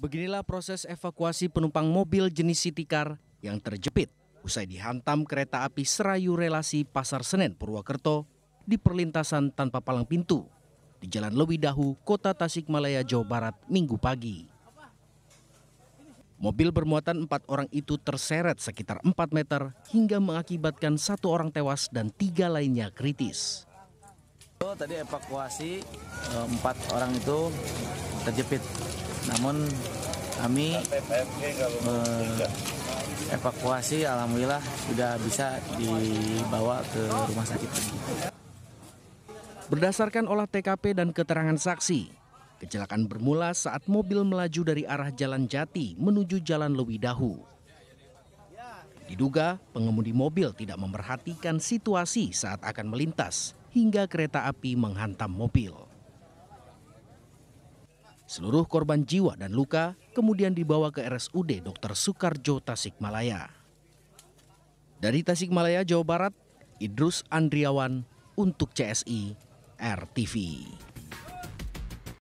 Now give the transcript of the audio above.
Beginilah proses evakuasi penumpang mobil jenis City Car yang terjepit usai dihantam kereta api Serayu Relasi Pasar Senen Purwokerto di perlintasan tanpa palang pintu di Jalan Lewi Dahu, Kota Tasikmalaya, Jawa Barat, Minggu pagi. Mobil bermuatan empat orang itu terseret sekitar empat meter hingga mengakibatkan satu orang tewas dan tiga lainnya kritis. Tadi evakuasi eh, empat orang itu terjepit namun kami eh, evakuasi alhamdulillah sudah bisa dibawa ke rumah sakit. Berdasarkan olah TKP dan keterangan saksi, kecelakaan bermula saat mobil melaju dari arah Jalan Jati menuju Jalan Lewidahu. Diduga pengemudi mobil tidak memperhatikan situasi saat akan melintas hingga kereta api menghantam mobil. Seluruh korban jiwa dan luka kemudian dibawa ke RSUD Dr. Soekarjo Tasikmalaya. Dari Tasikmalaya, Jawa Barat, Idrus Andriawan untuk CSI RTV.